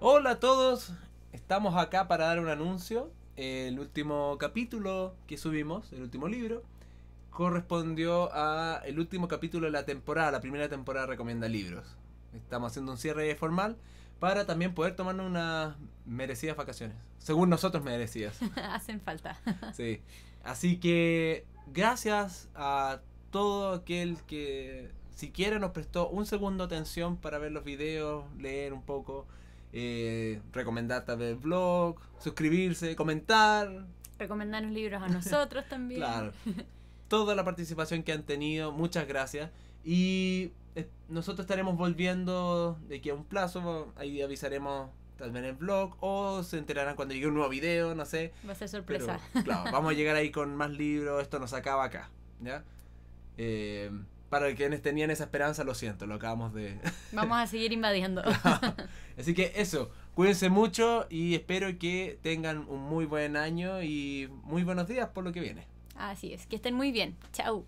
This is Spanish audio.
Hola a todos, estamos acá para dar un anuncio. El último capítulo que subimos, el último libro, correspondió a el último capítulo de la temporada, la primera temporada recomienda libros. Estamos haciendo un cierre formal para también poder tomarnos unas merecidas vacaciones. Según nosotros merecidas. Hacen falta. sí. Así que gracias a todo aquel que si siquiera nos prestó un segundo atención para ver los videos, leer un poco eh, recomendar tal vez blog, suscribirse, comentar. Recomendarnos libros a nosotros también. Toda la participación que han tenido, muchas gracias. Y eh, nosotros estaremos volviendo de aquí a un plazo, ahí avisaremos tal vez el blog o se enterarán cuando llegue un nuevo video, no sé. Va a ser sorpresa. vamos a llegar ahí con más libros, esto nos acaba acá, ¿ya? Eh, para quienes tenían esa esperanza, lo siento, lo acabamos de... Vamos a seguir invadiendo. Así que eso, cuídense mucho y espero que tengan un muy buen año y muy buenos días por lo que viene. Así es, que estén muy bien. Chao.